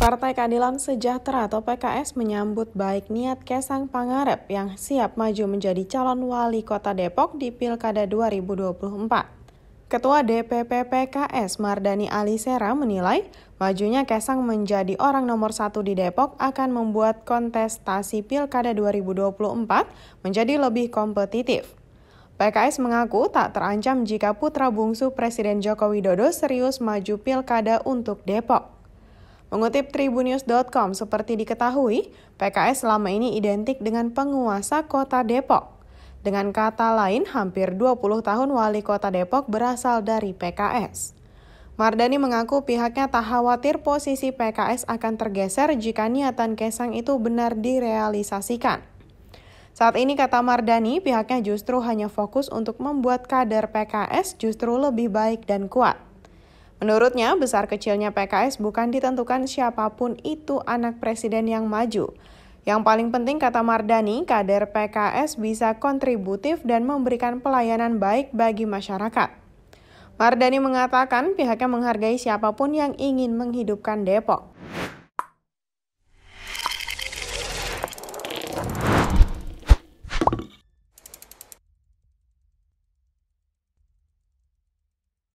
Partai Keadilan Sejahtera atau PKS menyambut baik niat Kesang Pangarep yang siap maju menjadi calon wali kota Depok di Pilkada 2024. Ketua DPP PKS Mardani Alisera menilai majunya Kesang menjadi orang nomor satu di Depok akan membuat kontestasi Pilkada 2024 menjadi lebih kompetitif. PKS mengaku tak terancam jika putra bungsu Presiden Joko Widodo serius maju pilkada untuk Depok. Mengutip tribunnews.com, seperti diketahui, PKS selama ini identik dengan penguasa kota Depok. Dengan kata lain, hampir 20 tahun wali kota Depok berasal dari PKS. Mardani mengaku pihaknya tak khawatir posisi PKS akan tergeser jika niatan Kesang itu benar direalisasikan. Saat ini kata Mardani, pihaknya justru hanya fokus untuk membuat kader PKS justru lebih baik dan kuat. Menurutnya, besar kecilnya PKS bukan ditentukan siapapun itu anak presiden yang maju. Yang paling penting, kata Mardani, kader PKS bisa kontributif dan memberikan pelayanan baik bagi masyarakat. Mardani mengatakan pihaknya menghargai siapapun yang ingin menghidupkan Depok.